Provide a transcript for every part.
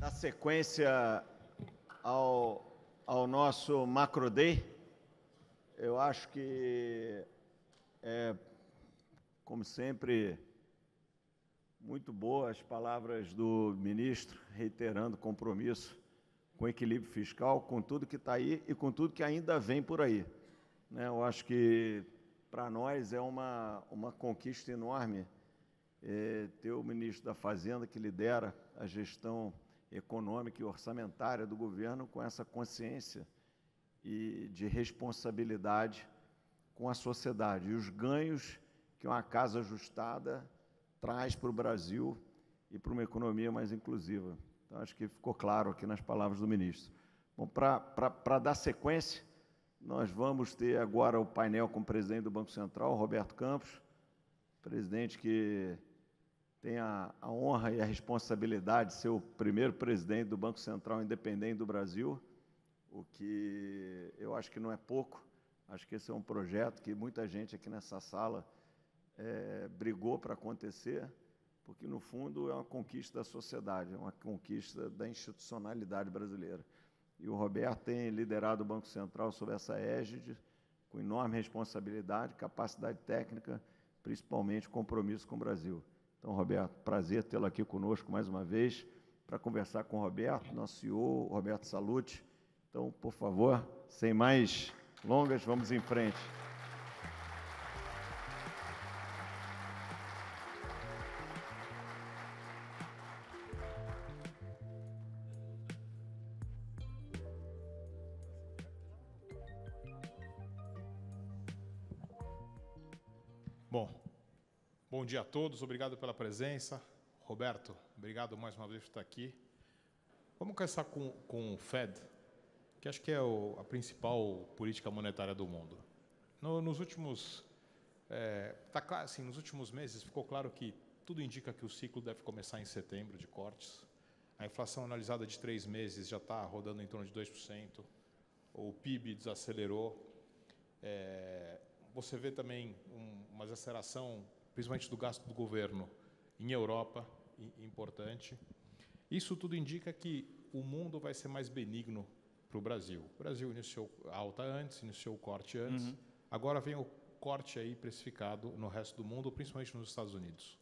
Na sequência ao, ao nosso Macro Day, eu acho que, é, como sempre, muito boas palavras do ministro, reiterando compromisso com o equilíbrio fiscal, com tudo que está aí e com tudo que ainda vem por aí. Né, eu acho que para nós é uma, uma conquista enorme é, ter o ministro da Fazenda que lidera a gestão econômica e orçamentária do governo com essa consciência e de responsabilidade com a sociedade e os ganhos que uma casa ajustada traz para o Brasil e para uma economia mais inclusiva. Então, acho que ficou claro aqui nas palavras do ministro. Bom, para dar sequência, nós vamos ter agora o painel com o presidente do Banco Central, Roberto Campos, presidente que tem a, a honra e a responsabilidade de ser o primeiro presidente do Banco Central independente do Brasil, o que eu acho que não é pouco. Acho que esse é um projeto que muita gente aqui nessa sala é, brigou para acontecer, porque no fundo é uma conquista da sociedade, é uma conquista da institucionalidade brasileira. E o Roberto tem liderado o Banco Central sob essa égide, com enorme responsabilidade, capacidade técnica, principalmente compromisso com o Brasil. Então, Roberto, prazer tê-lo aqui conosco mais uma vez para conversar com o Roberto, nosso CEO, Roberto Salute. Então, por favor, sem mais longas, vamos em frente. Bom, bom dia a todos, obrigado pela presença. Roberto, obrigado mais uma vez por estar aqui. Vamos começar com, com o Fed, que acho que é o, a principal política monetária do mundo. No, nos últimos é, tá claro, assim, nos últimos meses ficou claro que tudo indica que o ciclo deve começar em setembro de cortes. A inflação analisada de três meses já está rodando em torno de 2%. O PIB desacelerou. É, você vê também uma exaceração, principalmente do gasto do governo em Europa, importante. Isso tudo indica que o mundo vai ser mais benigno para o Brasil. O Brasil iniciou alta antes, iniciou o corte antes, uhum. agora vem o corte aí precificado no resto do mundo, principalmente nos Estados Unidos.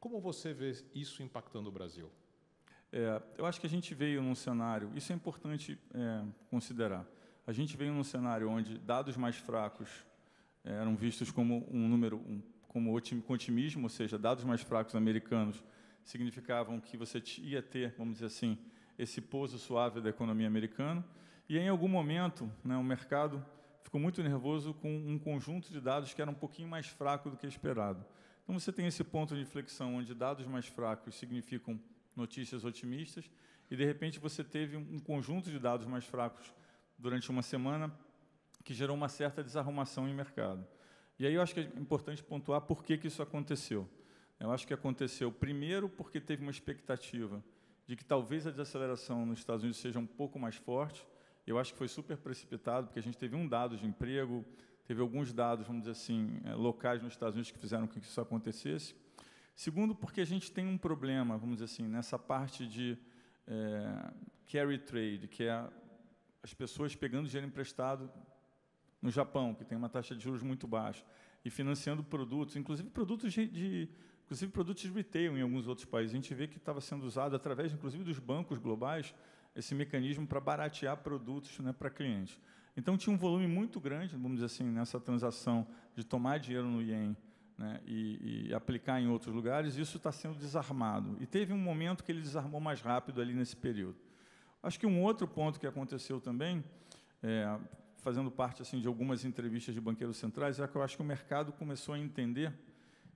Como você vê isso impactando o Brasil? É, eu acho que a gente veio num cenário, isso é importante é, considerar. A gente veio num cenário onde dados mais fracos é, eram vistos como um número, um, como com otimismo, ou seja, dados mais fracos americanos significavam que você ia ter, vamos dizer assim, esse pouso suave da economia americana. E em algum momento, né, o mercado ficou muito nervoso com um conjunto de dados que era um pouquinho mais fraco do que esperado. Então você tem esse ponto de inflexão onde dados mais fracos significam notícias otimistas e de repente você teve um conjunto de dados mais fracos durante uma semana que gerou uma certa desarrumação em mercado. E aí eu acho que é importante pontuar por que, que isso aconteceu. Eu acho que aconteceu, primeiro, porque teve uma expectativa de que talvez a desaceleração nos Estados Unidos seja um pouco mais forte. Eu acho que foi super precipitado, porque a gente teve um dado de emprego, teve alguns dados, vamos dizer assim, eh, locais nos Estados Unidos que fizeram com que isso acontecesse. Segundo, porque a gente tem um problema, vamos dizer assim, nessa parte de é, carry trade, que é as pessoas pegando dinheiro emprestado no Japão, que tem uma taxa de juros muito baixa, e financiando produtos, inclusive produtos de, de inclusive produtos de retail em alguns outros países. A gente vê que estava sendo usado através, inclusive, dos bancos globais, esse mecanismo para baratear produtos né, para clientes. Então, tinha um volume muito grande, vamos dizer assim, nessa transação de tomar dinheiro no Yen né, e, e, aplicar em outros lugares, isso está sendo desarmado. E teve um momento que ele desarmou mais rápido ali nesse período. Acho que um outro ponto que aconteceu também, é, fazendo parte assim de algumas entrevistas de banqueiros centrais, é que eu acho que o mercado começou a entender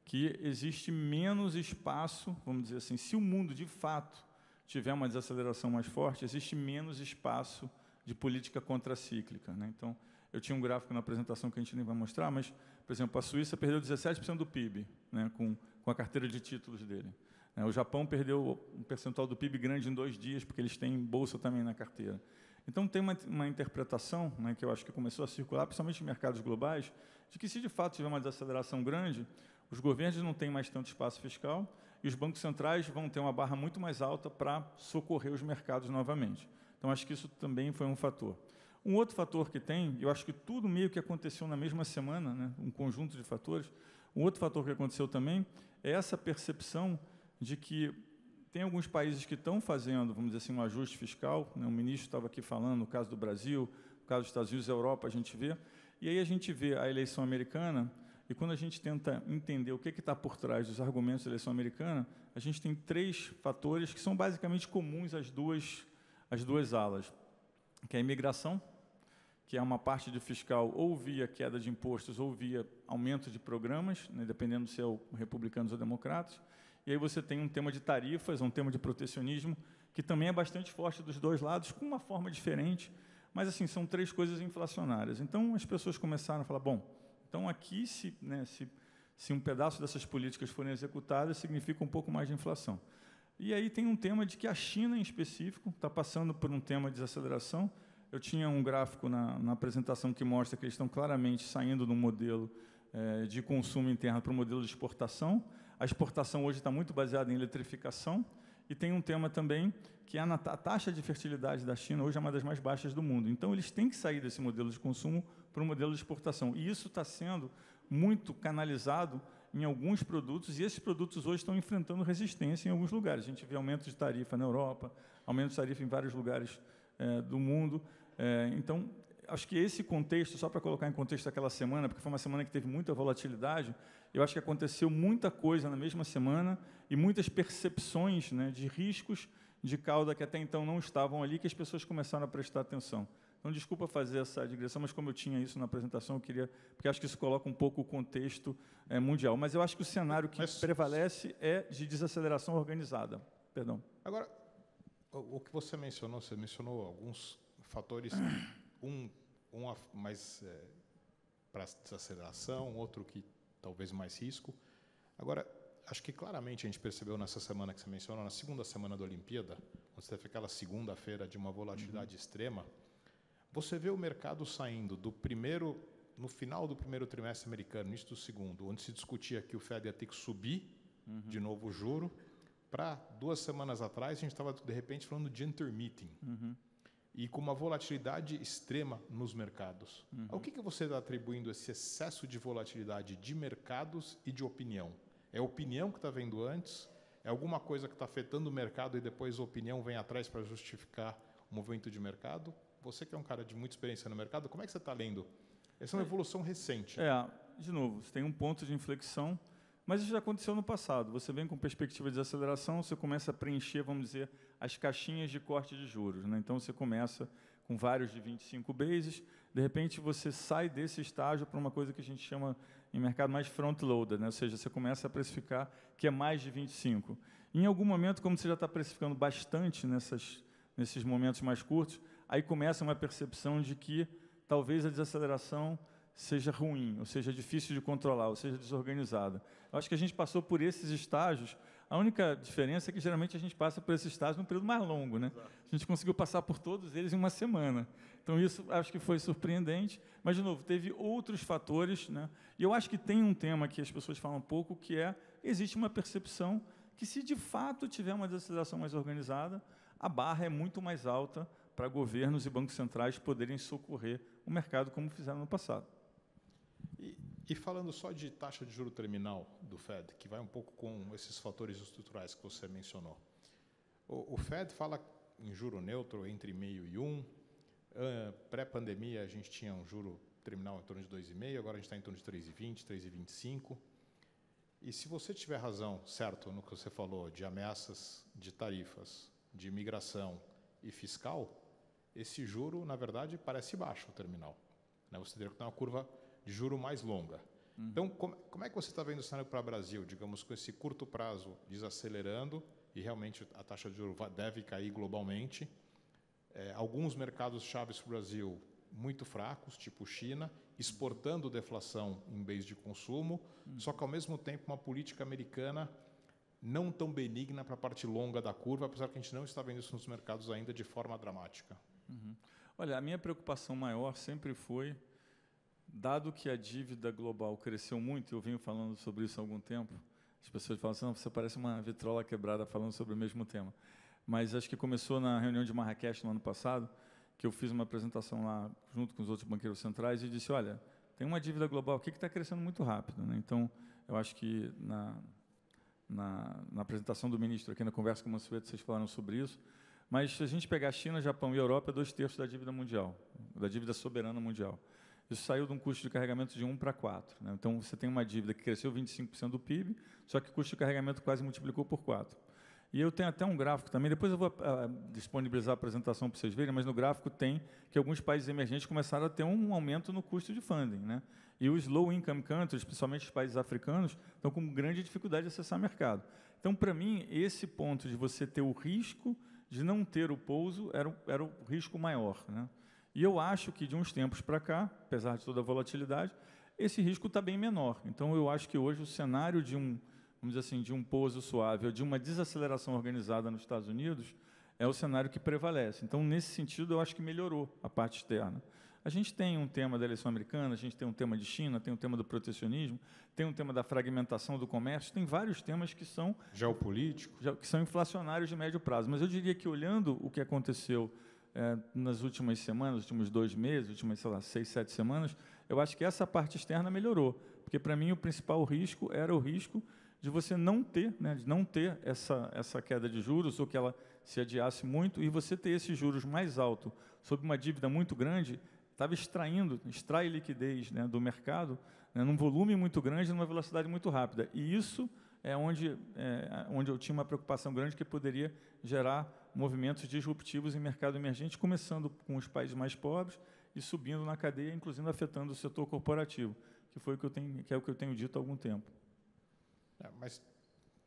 que existe menos espaço, vamos dizer assim, se o mundo de fato tiver uma desaceleração mais forte, existe menos espaço de política contracíclica. Né? Então, eu tinha um gráfico na apresentação que a gente nem vai mostrar, mas, por exemplo, a Suíça perdeu 17% do PIB né, com, com a carteira de títulos dele. Né? O Japão perdeu um percentual do PIB grande em dois dias, porque eles têm bolsa também na carteira. Então, tem uma, uma interpretação né, que eu acho que começou a circular, principalmente em mercados globais, de que se de fato tiver uma desaceleração grande, os governos não têm mais tanto espaço fiscal e os bancos centrais vão ter uma barra muito mais alta para socorrer os mercados novamente. Então, acho que isso também foi um fator. Um outro fator que tem, eu acho que tudo meio que aconteceu na mesma semana, né, um conjunto de fatores, um outro fator que aconteceu também é essa percepção de que tem alguns países que estão fazendo, vamos dizer assim, um ajuste fiscal. Né? O ministro estava aqui falando, no caso do Brasil, no caso dos Estados Unidos, Europa, a gente vê. E aí a gente vê a eleição americana, e quando a gente tenta entender o que está por trás dos argumentos da eleição americana, a gente tem três fatores que são basicamente comuns às duas, às duas alas, que é a imigração, que é uma parte de fiscal ou via queda de impostos ou via aumento de programas, né, dependendo se é o republicanos ou democratas, e aí você tem um tema de tarifas, um tema de protecionismo, que também é bastante forte dos dois lados, com uma forma diferente, mas assim são três coisas inflacionárias. Então as pessoas começaram a falar: bom, então aqui se, né, se, se um pedaço dessas políticas forem executadas, significa um pouco mais de inflação. E aí tem um tema de que a China, em específico, está passando por um tema de desaceleração. Eu tinha um gráfico na, na apresentação que mostra que eles estão claramente saindo do modelo é, de consumo interno para o modelo de exportação a exportação hoje está muito baseada em eletrificação, e tem um tema também que é a taxa de fertilidade da China hoje é uma das mais baixas do mundo. Então, eles têm que sair desse modelo de consumo para um modelo de exportação. E isso está sendo muito canalizado em alguns produtos, e esses produtos hoje estão enfrentando resistência em alguns lugares. A gente vê aumento de tarifa na Europa, aumento de tarifa em vários lugares é, do mundo. É, então, acho que esse contexto, só para colocar em contexto aquela semana, porque foi uma semana que teve muita volatilidade, eu acho que aconteceu muita coisa na mesma semana e muitas percepções né, de riscos de cauda que até então não estavam ali, que as pessoas começaram a prestar atenção. Então, desculpa fazer essa digressão, mas como eu tinha isso na apresentação, eu queria, porque acho que isso coloca um pouco o contexto é, mundial. Mas eu acho que o cenário que mas, prevalece é de desaceleração organizada. Perdão. Agora, o que você mencionou, você mencionou alguns fatores um, um mais é, para desaceleração, outro que talvez mais risco. Agora, acho que claramente a gente percebeu nessa semana que você mencionou, na segunda semana da Olimpíada, onde teve aquela segunda-feira de uma volatilidade uhum. extrema, você vê o mercado saindo do primeiro, no final do primeiro trimestre americano, início do segundo, onde se discutia que o Fed ia ter que subir uhum. de novo o juro, para duas semanas atrás a gente estava de repente falando de intermitting. Uhum e com uma volatilidade extrema nos mercados. Uhum. Ao que, que você está atribuindo esse excesso de volatilidade de mercados e de opinião? É opinião que está vendo antes? É alguma coisa que está afetando o mercado e depois a opinião vem atrás para justificar o movimento de mercado? Você que é um cara de muita experiência no mercado, como é que você está lendo? Essa é uma é. evolução recente. É, de novo, você tem um ponto de inflexão, mas isso já aconteceu no passado. Você vem com perspectiva de aceleração, você começa a preencher, vamos dizer, as caixinhas de corte de juros. Né? Então você começa com vários de 25 bases, de repente você sai desse estágio para uma coisa que a gente chama em mercado mais front-loaded, né? ou seja, você começa a precificar que é mais de 25. em algum momento, como você já está precificando bastante nessas, nesses momentos mais curtos, aí começa uma percepção de que talvez a desaceleração seja ruim, ou seja, difícil de controlar, ou seja, desorganizada. Eu acho que a gente passou por esses estágios a única diferença é que geralmente a gente passa por esses estágios num período mais longo, né? Exato. A gente conseguiu passar por todos eles em uma semana. Então isso acho que foi surpreendente, mas de novo teve outros fatores, né? E eu acho que tem um tema que as pessoas falam um pouco que é existe uma percepção que se de fato tiver uma desaceleração mais organizada, a barra é muito mais alta para governos e bancos centrais poderem socorrer o mercado como fizeram no passado. E falando só de taxa de juro terminal do Fed, que vai um pouco com esses fatores estruturais que você mencionou. O, o Fed fala em juro neutro entre meio e 1. Um. Uh, Pré-pandemia, a gente tinha um juro terminal em torno de 2,5, agora a gente está em torno de 3,20, 3,25. E se você tiver razão, certo, no que você falou de ameaças de tarifas, de imigração e fiscal, esse juro, na verdade, parece baixo o terminal. Né? Você teria que ter uma curva de juro mais longa. Uhum. Então, como, como é que você está vendo o cenário para o Brasil, digamos, com esse curto prazo desacelerando e realmente a taxa de juros deve cair globalmente? É, alguns mercados chaves para o Brasil muito fracos, tipo China, exportando deflação em bens de consumo, uhum. só que ao mesmo tempo uma política americana não tão benigna para a parte longa da curva, apesar que a gente não está vendo isso nos mercados ainda de forma dramática. Uhum. Olha, a minha preocupação maior sempre foi dado que a dívida global cresceu muito, eu venho falando sobre isso há algum tempo, as pessoas falam assim, você parece uma vitrola quebrada falando sobre o mesmo tema. Mas acho que começou na reunião de Marrakech no ano passado, que eu fiz uma apresentação lá junto com os outros banqueiros centrais e disse, olha, tem uma dívida global aqui que está crescendo muito rápido. Né? Então, eu acho que na, na, na, apresentação do ministro aqui na conversa com o Mansueto, vocês falaram sobre isso, mas se a gente pegar China, Japão e Europa, é dois terços da dívida mundial, da dívida soberana mundial isso saiu de um custo de carregamento de 1 para 4. Né? Então, você tem uma dívida que cresceu 25% do PIB, só que o custo de carregamento quase multiplicou por 4. E eu tenho até um gráfico também, depois eu vou uh, disponibilizar a apresentação para vocês verem, mas no gráfico tem que alguns países emergentes começaram a ter um aumento no custo de funding. Né? E os low income countries, principalmente os países africanos, estão com grande dificuldade de acessar mercado. Então, para mim, esse ponto de você ter o risco de não ter o pouso era, era o risco maior. Né? E eu acho que de uns tempos para cá, apesar de toda a volatilidade, esse risco está bem menor. Então eu acho que hoje o cenário de um, vamos dizer assim, de um pouso suave ou de uma desaceleração organizada nos Estados Unidos é o cenário que prevalece. Então nesse sentido eu acho que melhorou a parte externa. A gente tem um tema da eleição americana, a gente tem um tema de China, tem um tema do protecionismo, tem um tema da fragmentação do comércio, tem vários temas que são geopolíticos, que são inflacionários de médio prazo. Mas eu diria que olhando o que aconteceu é, nas últimas semanas, últimos dois meses, últimas, sei lá, seis, sete semanas, eu acho que essa parte externa melhorou. Porque, para mim, o principal risco era o risco de você não ter, né, de não ter essa, essa queda de juros ou que ela se adiasse muito e você ter esses juros mais altos sob uma dívida muito grande, estava extraindo, extrai liquidez né, do mercado né, num volume muito grande, numa velocidade muito rápida. E isso é onde, é, onde eu tinha uma preocupação grande que poderia gerar movimentos disruptivos em mercado emergente, começando com os países mais pobres e subindo na cadeia, inclusive afetando o setor corporativo, que foi o que, eu tenho, que é o que eu tenho dito há algum tempo. É, mas,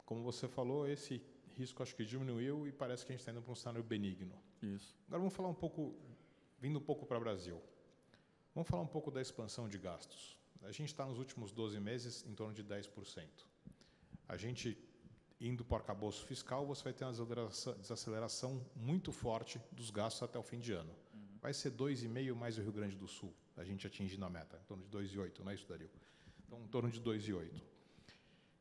como você falou, esse risco acho que diminuiu e parece que a gente está indo para um cenário benigno. Isso. Agora vamos falar um pouco, vindo um pouco para o Brasil. Vamos falar um pouco da expansão de gastos. A gente está nos últimos 12 meses em torno de 10% a gente indo para o arcabouço fiscal, você vai ter uma desaceleração, muito forte dos gastos até o fim de ano. Uhum. Vai ser 2,5 mais o Rio Grande do Sul, a gente atingindo a meta, em torno de 2,8, não é isso, Dario? Então, em torno de 2,8.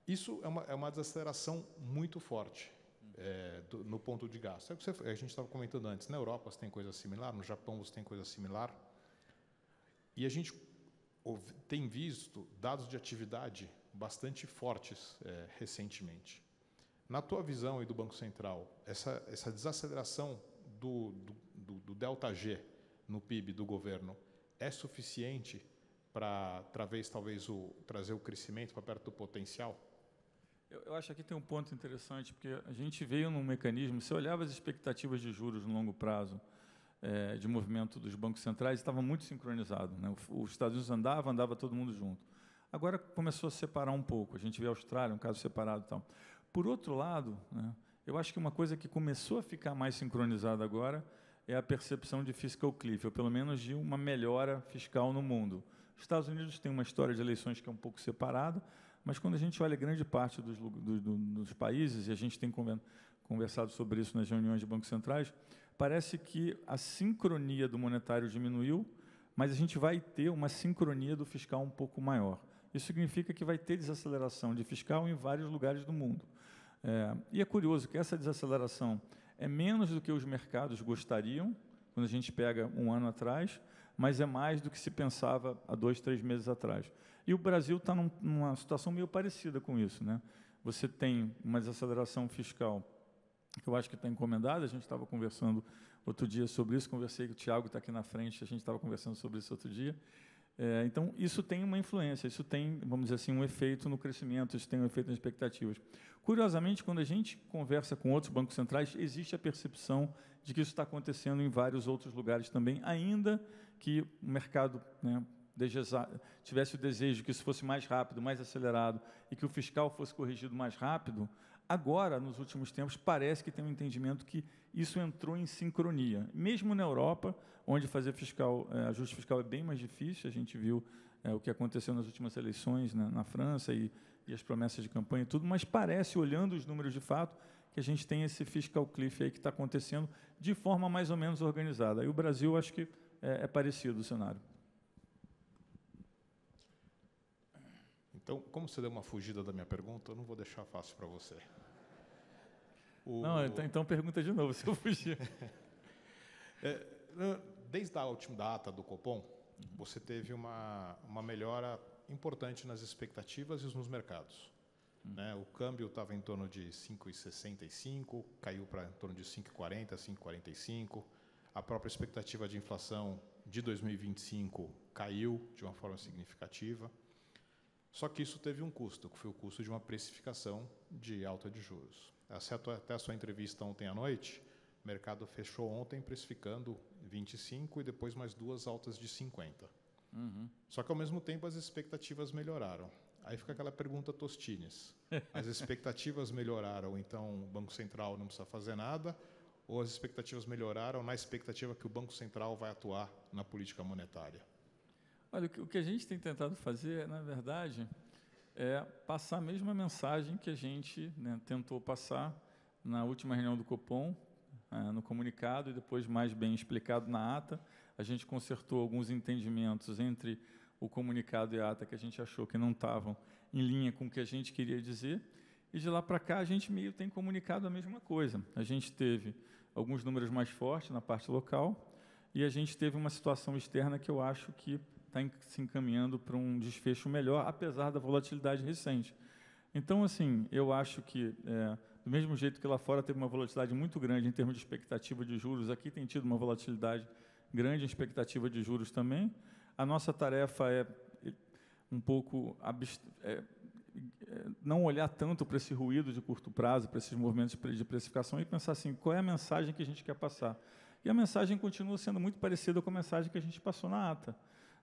Isso é uma, é uma desaceleração muito forte uhum. é, do, no ponto de gasto. É o que você, a gente estava comentando antes, na Europa você tem coisa similar, no Japão você tem coisa similar. E a gente tem visto dados de atividade bastante fortes é, recentemente. Na tua visão e do Banco Central, essa, essa desaceleração do, do, do delta G no PIB do governo é suficiente para talvez, talvez o, trazer o crescimento para perto do potencial? Eu, eu, acho que aqui tem um ponto interessante, porque a gente veio num mecanismo, se olhava as expectativas de juros no longo prazo, é, de movimento dos bancos centrais, estava muito sincronizado. Né? Os Estados Unidos andava, andava todo mundo junto. Agora começou a separar um pouco. A gente vê a Austrália, um caso separado e tal. Por outro lado, né, eu acho que uma coisa que começou a ficar mais sincronizada agora é a percepção de fiscal cliff, ou pelo menos de uma melhora fiscal no mundo. Os Estados Unidos tem uma história de eleições que é um pouco separada, mas quando a gente olha grande parte dos, dos países, e a gente tem conversado sobre isso nas reuniões de bancos centrais, parece que a sincronia do monetário diminuiu, mas a gente vai ter uma sincronia do fiscal um pouco maior. Isso significa que vai ter desaceleração de fiscal em vários lugares do mundo. É, e é curioso que essa desaceleração é menos do que os mercados gostariam, quando a gente pega um ano atrás, mas é mais do que se pensava há dois, três meses atrás. E o Brasil está num, numa situação meio parecida com isso. Né? Você tem uma desaceleração fiscal que eu acho que está encomendada, a gente estava conversando outro dia sobre isso, conversei com o Tiago, está aqui na frente, a gente estava conversando sobre isso outro dia, é, então, isso tem uma influência, isso tem, vamos dizer assim, um efeito no crescimento, isso tem um efeito nas expectativas. Curiosamente, quando a gente conversa com outros bancos centrais, existe a percepção de que isso está acontecendo em vários outros lugares também, ainda que o mercado né, tivesse o desejo que isso fosse mais rápido, mais acelerado e que o fiscal fosse corrigido mais rápido, agora, nos últimos tempos, parece que tem um entendimento que isso entrou em sincronia. Mesmo na Europa, onde fazer fiscal, é, ajuste fiscal é bem mais difícil, a gente viu é, o que aconteceu nas últimas eleições né, na França e, e, as promessas de campanha e tudo, mas parece, olhando os números de fato, que a gente tem esse fiscal cliff aí que está acontecendo de forma mais ou menos organizada. E o Brasil, acho que é, é parecido o cenário. Então, como você deu uma fugida da minha pergunta, eu não vou deixar fácil para você. O, não, então, então, pergunta de novo, se eu fugir. É, desde a última data do Copom, você teve uma, uma melhora importante nas expectativas e nos mercados. Hum. Né? O câmbio estava em torno de 5,65, caiu para em torno de 5,40, 5,45. A própria expectativa de inflação de 2025 caiu de uma forma significativa. Só que isso teve um custo, que foi o custo de uma precificação de alta de juros. É até a sua entrevista ontem à noite, o mercado fechou ontem precificando 25 e depois mais duas altas de 50. Uhum. Só que ao mesmo tempo as expectativas melhoraram. Aí fica aquela pergunta tostines. As expectativas melhoraram, então o Banco Central não precisa fazer nada, ou as expectativas melhoraram na expectativa que o Banco Central vai atuar na política monetária? Olha, o que a gente tem tentado fazer, na verdade, é passar a mesma mensagem que a gente né, tentou passar na última reunião do Copom, ah, no comunicado e depois mais bem explicado na ata. A gente consertou alguns entendimentos entre o comunicado e a ata que a gente achou que não estavam em linha com o que a gente queria dizer. E de lá para cá a gente meio tem comunicado a mesma coisa. A gente teve alguns números mais fortes na parte local e a gente teve uma situação externa que eu acho que está se encaminhando para um desfecho melhor, apesar da volatilidade recente. Então, assim, eu acho que, é, do mesmo jeito que lá fora teve uma volatilidade muito grande em termos de expectativa de juros, aqui tem tido uma volatilidade grande em expectativa de juros também. A nossa tarefa é, é um pouco é, é, não olhar tanto para esse ruído de curto prazo, para esses movimentos de precificação e pensar assim, qual é a mensagem que a gente quer passar? E a mensagem continua sendo muito parecida com a mensagem que a gente passou na ata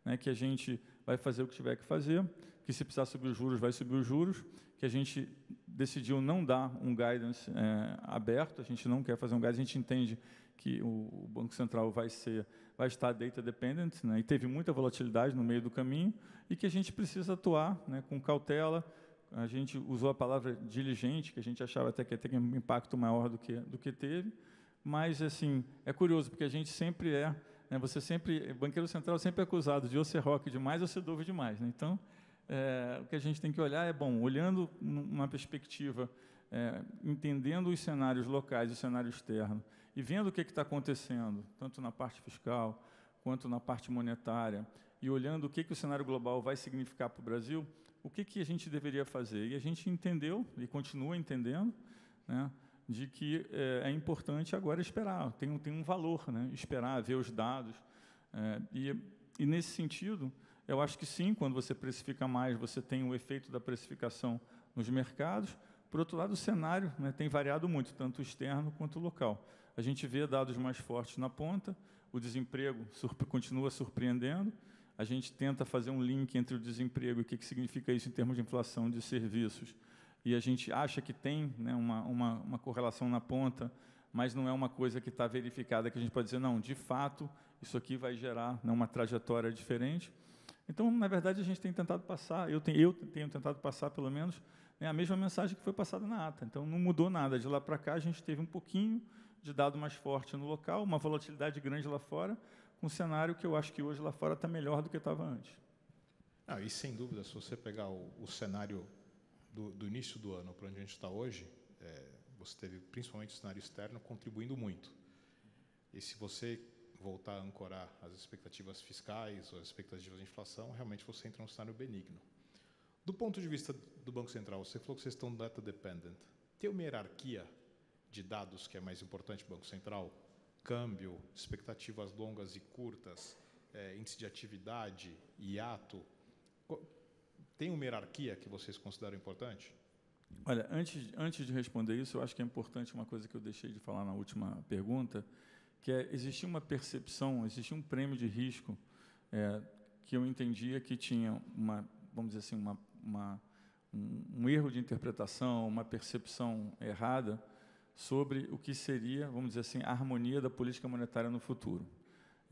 né, que a gente vai fazer o que tiver que fazer, que se precisar subir os juros, vai subir os juros, que a gente decidiu não dar um guidance é, aberto, a gente não quer fazer um guidance, a gente entende que o, Banco Central vai, ser, vai estar data dependent, né, e teve muita volatilidade no meio do caminho, e que a gente precisa atuar né, com cautela, a gente usou a palavra diligente, que a gente achava até que ia ter um impacto maior do que, do que teve, mas assim é curioso, porque a gente sempre é né? Você sempre, banqueiro central sempre é acusado de ou ser rock demais ou ser dove demais. Né? Então, é, o que a gente tem que olhar é, bom, olhando numa perspectiva, é, entendendo os cenários locais, o cenário externo, e vendo o que é está acontecendo, tanto na parte fiscal quanto na parte monetária, e olhando o que, é que o cenário global vai significar para o Brasil, o que, é que a gente deveria fazer? E a gente entendeu, e continua entendendo, né? de que é, é importante agora esperar, tem, tem um valor, né? esperar, ver os dados. É, e, e, nesse sentido, eu acho que sim, quando você precifica mais, você tem o efeito da precificação nos mercados. Por outro lado, o cenário né, tem variado muito, tanto externo quanto local. A gente vê dados mais fortes na ponta, o desemprego surpre continua surpreendendo, a gente tenta fazer um link entre o desemprego e o que, que significa isso em termos de inflação de serviços e a gente acha que tem né, uma, uma, uma correlação na ponta, mas não é uma coisa que está verificada que a gente pode dizer, não, de fato, isso aqui vai gerar né, uma trajetória diferente. Então, na verdade, a gente tem tentado passar, eu tenho, eu tenho tentado passar, pelo menos, né, a mesma mensagem que foi passada na ata. Então, não mudou nada. De lá para cá, a gente teve um pouquinho de dado mais forte no local, uma volatilidade grande lá fora, com um cenário que eu acho que hoje lá fora está melhor do que estava antes. Ah, e sem dúvida, se você pegar o, o cenário do, do início do ano para onde a gente está hoje, é, você teve principalmente o cenário externo contribuindo muito. E se você voltar a ancorar as expectativas fiscais ou as expectativas de inflação, realmente você entra num cenário benigno. Do ponto de vista do Banco Central, você falou que vocês estão data dependent. Tem uma hierarquia de dados que é mais importante Banco Central? Câmbio, expectativas longas e curtas, é, índice de atividade, hiato. Tem uma hierarquia que vocês consideram importante? Olha, antes, antes de responder isso, eu acho que é importante uma coisa que eu deixei de falar na última pergunta, que é existia uma percepção, existia um prêmio de risco é, que eu entendia que tinha uma, vamos dizer assim, uma, uma um, um, erro de interpretação, uma percepção errada sobre o que seria, vamos dizer assim, a harmonia da política monetária no futuro.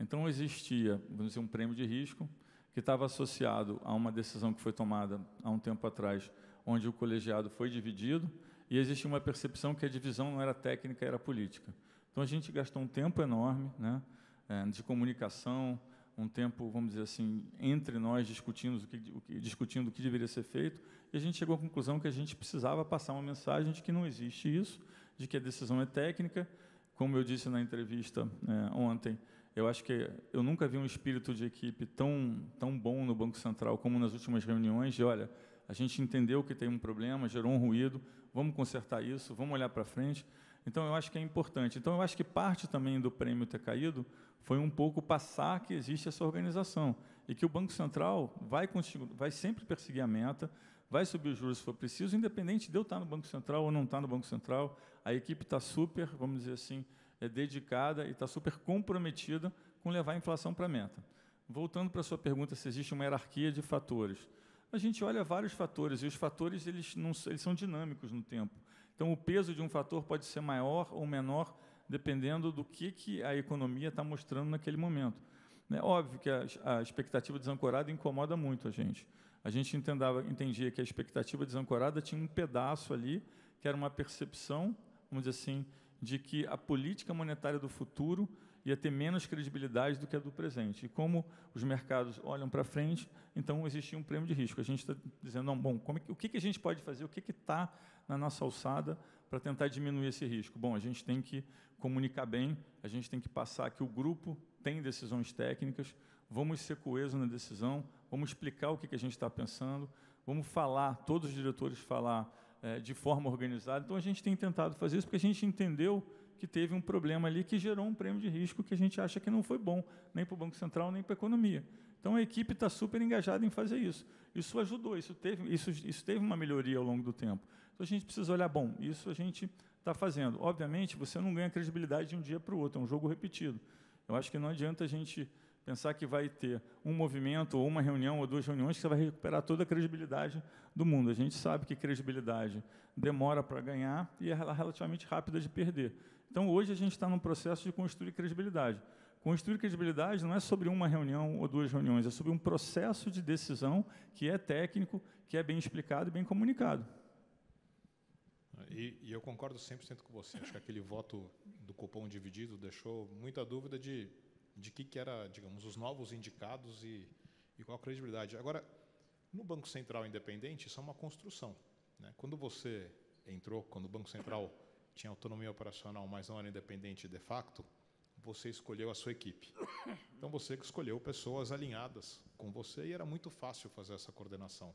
Então existia, vamos dizer, um prêmio de risco que estava associado a uma decisão que foi tomada há um tempo atrás, onde o colegiado foi dividido e existia uma percepção que a divisão não era técnica, era política. Então a gente gastou um tempo enorme, né, é, de comunicação, um tempo, vamos dizer assim, entre nós discutindo o que, o que, discutindo o que deveria ser feito, e a gente chegou à conclusão que a gente precisava passar uma mensagem de que não existe isso, de que a decisão é técnica. Como eu disse na entrevista é, ontem, eu acho que eu nunca vi um espírito de equipe tão, tão bom no Banco Central como nas últimas reuniões, de olha, a gente entendeu que tem um problema, gerou um ruído, vamos consertar isso, vamos olhar para frente. Então, eu acho que é importante. Então, eu acho que parte também do prêmio ter caído foi um pouco passar que existe essa organização e que o Banco Central vai, vai sempre perseguir a meta, vai subir os juros se for preciso, independente de eu estar no Banco Central ou não estar no Banco Central. A equipe está super, vamos dizer assim, é dedicada e está super comprometida com levar a inflação para a meta. Voltando para a sua pergunta se existe uma hierarquia de fatores. A gente olha vários fatores e os fatores eles, não, eles são dinâmicos no tempo. Então, o peso de um fator pode ser maior ou menor dependendo do que, que a economia está mostrando naquele momento. É óbvio que a, a, expectativa desancorada incomoda muito a gente. A gente entendava, entendia que a expectativa desancorada tinha um pedaço ali, que era uma percepção, vamos dizer assim, de que a política monetária do futuro ia ter menos credibilidade do que a do presente. E como os mercados olham para frente, então existia um prêmio de risco. A gente está dizendo, não, bom, é que, o que, que a gente pode fazer, o que está na nossa alçada para tentar diminuir esse risco? Bom, a gente tem que comunicar bem, a gente tem que passar que o grupo tem decisões técnicas, vamos ser coeso na decisão, vamos explicar o que, que a gente está pensando, vamos falar, todos os diretores falar é, de forma organizada. Então, a gente tem tentado fazer isso porque a gente entendeu que teve um problema ali que gerou um prêmio de risco que a gente acha que não foi bom, nem para o Banco Central, nem para a economia. Então, a equipe está super engajada em fazer isso. Isso ajudou, isso teve, isso, isso teve uma melhoria ao longo do tempo. Então, a gente precisa olhar, bom, isso a gente está fazendo. Obviamente, você não ganha credibilidade de um dia para o outro, é um jogo repetido. Eu acho que não adianta a gente pensar que vai ter um movimento, ou uma reunião, ou duas reuniões, que você vai recuperar toda a credibilidade do mundo. A gente sabe que credibilidade demora para ganhar e é relativamente rápida de perder. Então, hoje, a gente está num processo de construir credibilidade. Construir credibilidade não é sobre uma reunião ou duas reuniões, é sobre um processo de decisão que é técnico, que é bem explicado e bem comunicado. E, e eu concordo 100% com você. Acho que aquele voto do cupom dividido deixou muita dúvida de de que, que era, digamos, os novos indicados e, e qual a credibilidade. Agora, no Banco Central independente, isso é uma construção. Né? Quando você entrou, quando o Banco Central tinha autonomia operacional, mas não era independente de facto, você escolheu a sua equipe. Então você que escolheu pessoas alinhadas com você e era muito fácil fazer essa coordenação.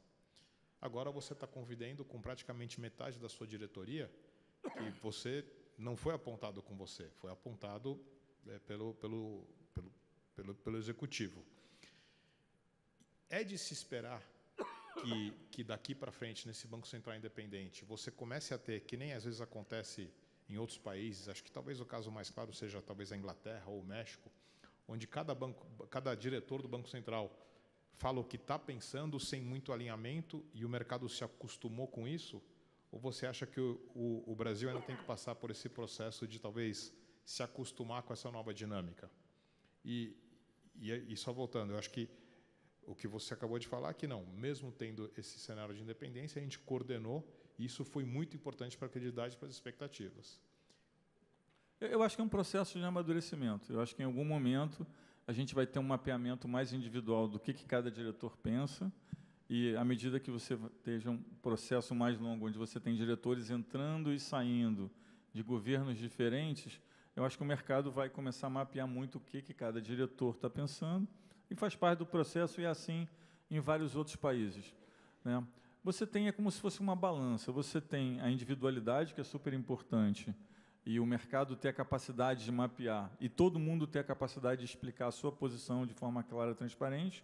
Agora você está convidando com praticamente metade da sua diretoria que você não foi apontado com você, foi apontado é, pelo, pelo pelo, pelo executivo. É de se esperar que, que daqui para frente, nesse Banco Central Independente, você comece a ter, que nem às vezes acontece em outros países, acho que talvez o caso mais claro seja talvez a Inglaterra ou o México, onde cada, banco, cada diretor do Banco Central fala o que está pensando sem muito alinhamento e o mercado se acostumou com isso? Ou você acha que o, o, o Brasil ainda tem que passar por esse processo de talvez se acostumar com essa nova dinâmica? E, e, e só voltando, eu acho que o que você acabou de falar que não, mesmo tendo esse cenário de independência, a gente coordenou e isso foi muito importante para a credibilidade e para as expectativas. Eu acho que é um processo de amadurecimento. Eu acho que em algum momento a gente vai ter um mapeamento mais individual do que, que cada diretor pensa. E à medida que você esteja um processo mais longo, onde você tem diretores entrando e saindo de governos diferentes, eu acho que o mercado vai começar a mapear muito o que, que cada diretor está pensando e faz parte do processo e é assim em vários outros países. Né? Você tem, é como se fosse uma balança, você tem a individualidade, que é super importante, e o mercado ter a capacidade de mapear, e todo mundo ter a capacidade de explicar a sua posição de forma clara e transparente,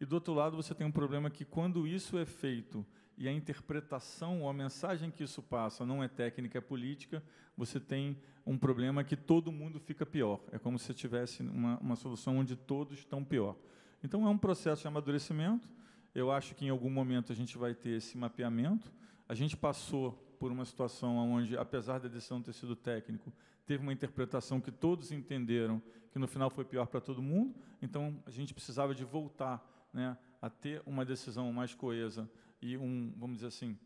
e do outro lado você tem um problema que quando isso é feito e a interpretação ou a mensagem que isso passa não é técnica, é política, você tem um problema que todo mundo fica pior. É como se tivesse uma, uma solução onde todos estão pior. Então, é um processo de amadurecimento. Eu acho que em algum momento a gente vai ter esse mapeamento. A gente passou por uma situação onde, apesar da decisão ter sido técnico, teve uma interpretação que todos entenderam que no final foi pior para todo mundo. Então, a gente precisava de voltar né, a ter uma decisão mais coesa e um, vamos dizer assim,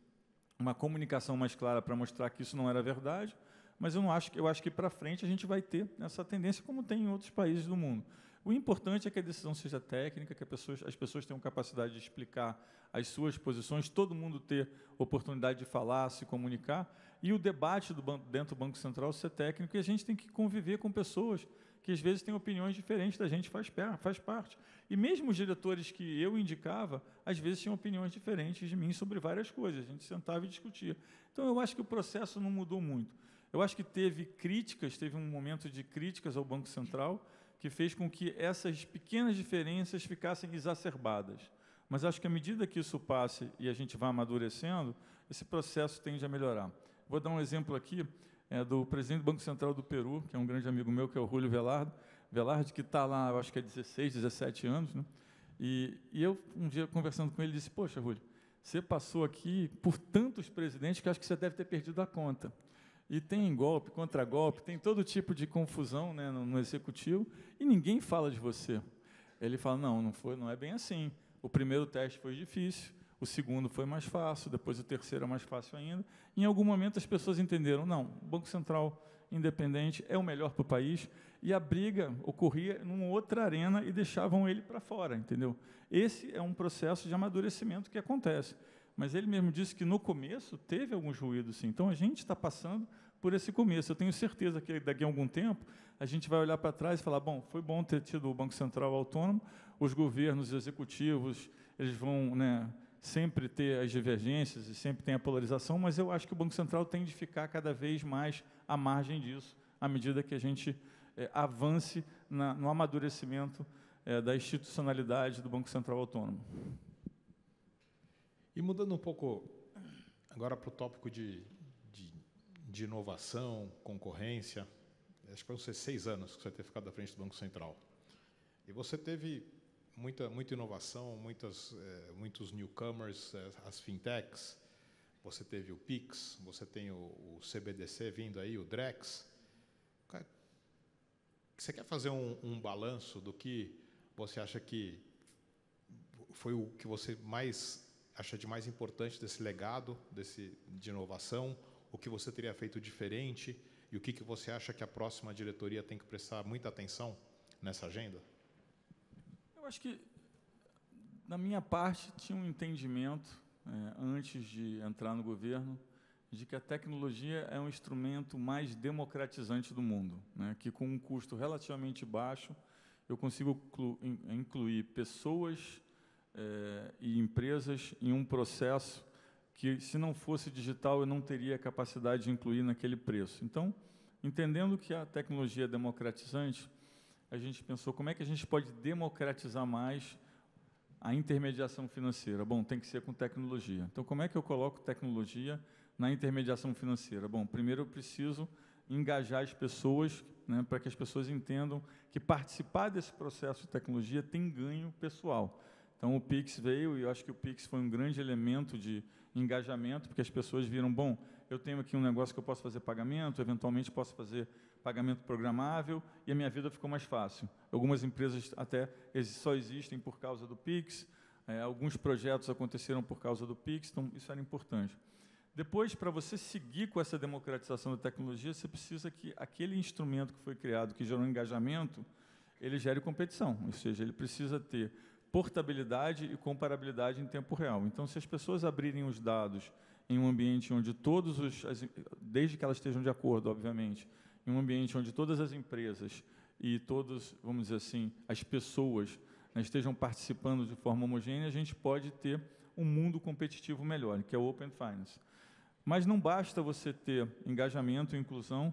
uma comunicação mais clara para mostrar que isso não era verdade, mas eu não acho que eu acho que para frente a gente vai ter essa tendência como tem em outros países do mundo. O importante é que a decisão seja técnica, que pessoas as pessoas tenham capacidade de explicar as suas posições, todo mundo ter oportunidade de falar, se comunicar, e o debate do banco, dentro do Banco Central ser técnico, e a gente tem que conviver com pessoas que às vezes tem opiniões diferentes da gente, faz, faz parte. E mesmo os diretores que eu indicava, às vezes tinham opiniões diferentes de mim sobre várias coisas, a gente sentava e discutia. Então eu acho que o processo não mudou muito. Eu acho que teve críticas, teve um momento de críticas ao Banco Central, que fez com que essas pequenas diferenças ficassem exacerbadas. Mas acho que à medida que isso passe e a gente vá amadurecendo, esse processo tende a melhorar. Vou dar um exemplo aqui é, do presidente do Banco Central do Peru, que é um grande amigo meu, que é o Julio Velardo, Velarde, que está lá, acho que é 16, 17 anos. Né? E, e eu, um dia, conversando com ele, disse, poxa, Julio, você passou aqui por tantos presidentes que acho que você deve ter perdido a conta. E tem golpe, contra-golpe, tem todo tipo de confusão né, no, no executivo, e ninguém fala de você. Ele fala, não, não, foi, não é bem assim. O primeiro teste foi difícil, o segundo foi mais fácil, depois o terceiro é mais fácil ainda. Em algum momento as pessoas entenderam, não, o Banco Central independente é o melhor para o país, e a briga ocorria em outra arena e deixavam ele para fora, entendeu? Esse é um processo de amadurecimento que acontece. Mas ele mesmo disse que no começo teve alguns ruídos, sim. Então a gente está passando por esse começo. Eu tenho certeza que daqui a algum tempo a gente vai olhar para trás e falar: bom, foi bom ter tido o Banco Central autônomo, os governos executivos eles vão né, sempre ter as divergências e sempre tem a polarização, mas eu acho que o Banco Central tem de ficar cada vez mais à margem disso, à medida que a gente é, avance na, no amadurecimento é, da institucionalidade do Banco Central Autônomo. E mudando um pouco agora para o tópico de, de, de inovação, concorrência, acho que foram seis anos que você ter ficado à frente do Banco Central. E você teve muita, muita inovação, muitas, é, muitos newcomers, eh, as fintechs. Você teve o Pix, você tem o, o CBDC vindo aí, o Drex. Você quer fazer um, um balanço do que você acha que foi o que você mais acha de mais importante desse legado, desse de inovação? O que você teria feito diferente? E o que, que você acha que a próxima diretoria tem que prestar muita atenção nessa agenda? Eu acho que, na minha parte, tinha um entendimento, é, antes de entrar no governo, de que a tecnologia é um instrumento mais democratizante do mundo, né? que com um custo relativamente baixo eu consigo incluir pessoas é, e empresas em um processo que, se não fosse digital, eu não teria capacidade de incluir naquele preço. Então, entendendo que a tecnologia é democratizante, a gente pensou como é que a gente pode democratizar mais a intermediação financeira. Bom, tem que ser com tecnologia. Então, como é que eu coloco tecnologia na intermediação financeira? Bom, primeiro eu preciso engajar as pessoas, né, para que as pessoas entendam que participar desse processo de tecnologia tem ganho pessoal. Então, o Pix veio e eu acho que o Pix foi um grande elemento de engajamento, porque as pessoas viram, bom, eu tenho aqui um negócio que eu posso fazer pagamento, eventualmente posso fazer pagamento programável e a minha vida ficou mais fácil. Algumas empresas até só existem por causa do Pix, é, alguns projetos aconteceram por causa do Pix, então isso era importante. Depois, para você seguir com essa democratização da tecnologia, você precisa que aquele instrumento que foi criado, que gerou engajamento, ele gere competição, ou seja, ele precisa ter portabilidade e comparabilidade em tempo real. Então, se as pessoas abrirem os dados em um ambiente onde todos os, desde que elas estejam de acordo, obviamente, em um ambiente onde todas as empresas e todos, vamos dizer assim, as pessoas né, estejam participando de forma homogênea, a gente pode ter um mundo competitivo melhor, que é o Open Finance. Mas não basta você ter engajamento, inclusão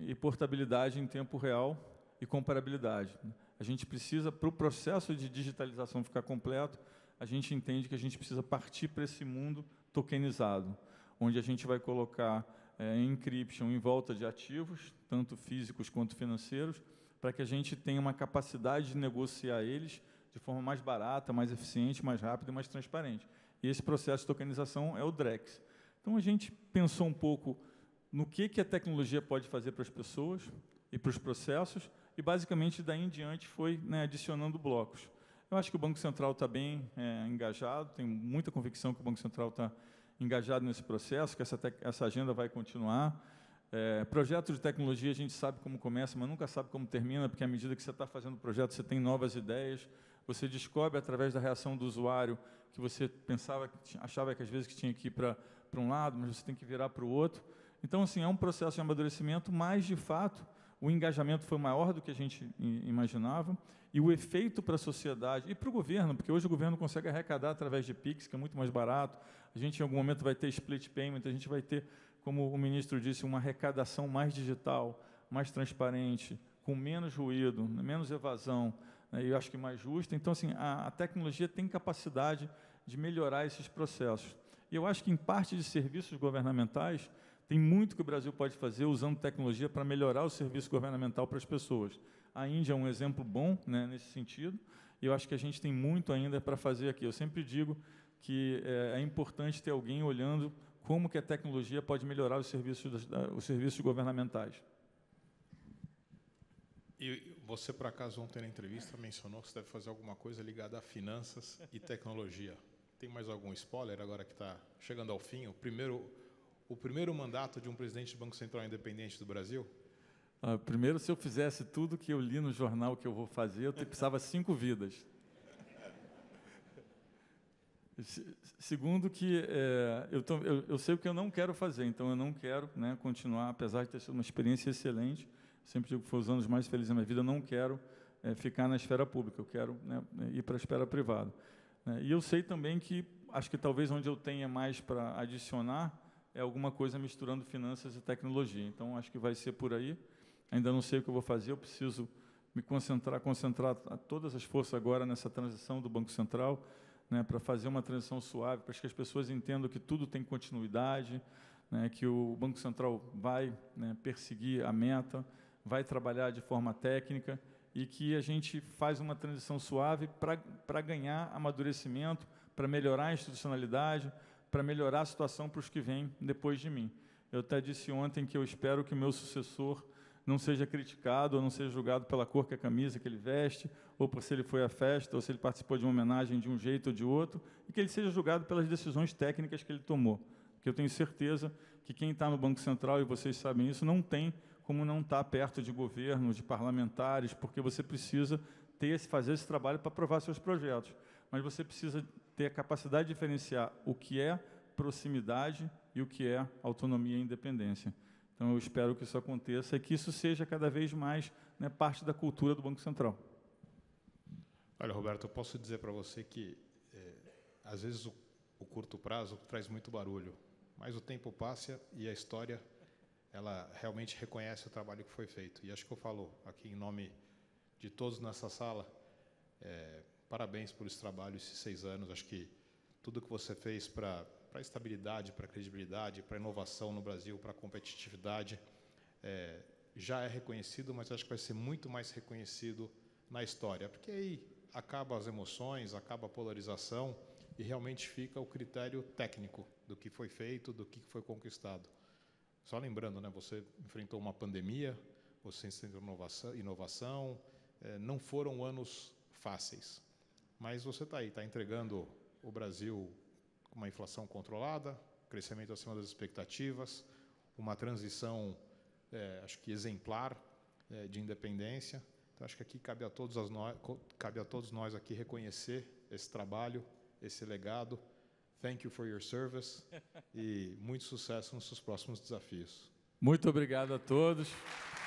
e portabilidade em tempo real e comparabilidade. A gente precisa, para o processo de digitalização ficar completo, a gente entende que a gente precisa partir para esse mundo tokenizado, onde a gente vai colocar é, encryption em volta de ativos, tanto físicos quanto financeiros, para que a gente tenha uma capacidade de negociar eles de forma mais barata, mais eficiente, mais rápida e mais transparente. E esse processo de tokenização é o DREX. Então, a gente pensou um pouco no que, que a tecnologia pode fazer para as pessoas e para os processos, e basicamente daí em diante foi né, adicionando blocos. Eu acho que o Banco Central está bem é, engajado, tenho muita convicção que o Banco Central está engajado nesse processo, que essa, essa agenda vai continuar. É, projeto de tecnologia a gente sabe como começa, mas nunca sabe como termina, porque à medida que você está fazendo o projeto, você tem novas ideias, você descobre através da reação do usuário que você pensava, achava que às vezes que tinha que ir para um lado, mas você tem que virar para o outro. Então, assim, é um processo de amadurecimento, mas, de fato, o engajamento foi maior do que a gente imaginava e o efeito para a sociedade e para o governo, porque hoje o governo consegue arrecadar através de PIX, que é muito mais barato, a gente em algum momento vai ter split payment, a gente vai ter, como o ministro disse, uma arrecadação mais digital, mais transparente, com menos ruído, menos evasão, né, e eu acho que mais justa. Então, assim, a, a tecnologia tem capacidade de melhorar esses processos. E eu acho que, em parte de serviços governamentais, tem muito que o Brasil pode fazer usando tecnologia para melhorar o serviço governamental para as pessoas. A Índia é um exemplo bom né, nesse sentido, e eu acho que a gente tem muito ainda para fazer aqui. Eu sempre digo que eh, é, importante ter alguém olhando como que a tecnologia pode melhorar os serviços, os serviços governamentais. E você, por acaso, ontem na entrevista mencionou que você deve fazer alguma coisa ligada a finanças e tecnologia. Tem mais algum spoiler agora que está chegando ao fim? O primeiro, o primeiro mandato de um presidente do Banco Central independente do Brasil? Ah, primeiro, se eu fizesse tudo que eu li no jornal que eu vou fazer, eu precisava cinco vidas. Segundo que é, eu, tô, eu, eu, sei o que eu não quero fazer, então eu não quero né, continuar, apesar de ter sido uma experiência excelente, sempre digo que foi os anos mais felizes da minha vida, eu não quero é, ficar na esfera pública, eu quero né, ir para a esfera privada. Né. E eu sei também que, acho que talvez onde eu tenha mais para adicionar é alguma coisa misturando finanças e tecnologia, então acho que vai ser por aí, ainda não sei o que eu vou fazer, eu preciso me concentrar, concentrar todas as forças agora nessa transição do Banco Central, né, para fazer uma transição suave, para que as pessoas entendam que tudo tem continuidade, né, que o Banco Central vai né, perseguir a meta, vai trabalhar de forma técnica e que a gente faz uma transição suave para ganhar amadurecimento, para melhorar a institucionalidade, para melhorar a situação para os que vêm depois de mim. Eu até disse ontem que eu espero que meu sucessor não seja criticado ou não seja julgado pela cor que a camisa que ele veste, ou por se ele foi à festa, ou se ele participou de uma homenagem de um jeito ou de outro, e que ele seja julgado pelas decisões técnicas que ele tomou. Porque eu tenho certeza que quem está no Banco Central, e vocês sabem isso, não tem como não estar tá perto de governo, de parlamentares, porque você precisa ter esse, fazer esse trabalho para aprovar seus projetos. Mas você precisa ter a capacidade de diferenciar o que é proximidade e o que é autonomia e independência. Então, eu espero que isso aconteça e que isso seja cada vez mais né, parte da cultura do Banco Central. Olha, Roberto, eu posso dizer para você que, é, às vezes, o, o curto prazo traz muito barulho, mas o tempo passa e a história ela realmente reconhece o trabalho que foi feito. E acho que eu falo aqui em nome de todos nessa sala, é, parabéns por esse trabalho, esses seis anos. Acho que tudo que você fez para para a estabilidade, para a credibilidade, para a inovação no Brasil, para a competitividade. É, já é reconhecido, mas acho que vai ser muito mais reconhecido na história, porque aí acaba as emoções, acaba a polarização e realmente fica o critério técnico do que foi feito, do que foi conquistado. Só lembrando, né, você enfrentou uma pandemia, você enfrentou inovação, inovação é, não foram anos fáceis, mas você está aí, está entregando o Brasil uma inflação controlada, crescimento acima das expectativas, uma transição, é, acho que exemplar, é, de independência. Então, acho que aqui cabe a, todos as no... cabe a todos nós aqui reconhecer esse trabalho, esse legado. Thank you for your service e muito sucesso nos seus próximos desafios. Muito obrigado a todos.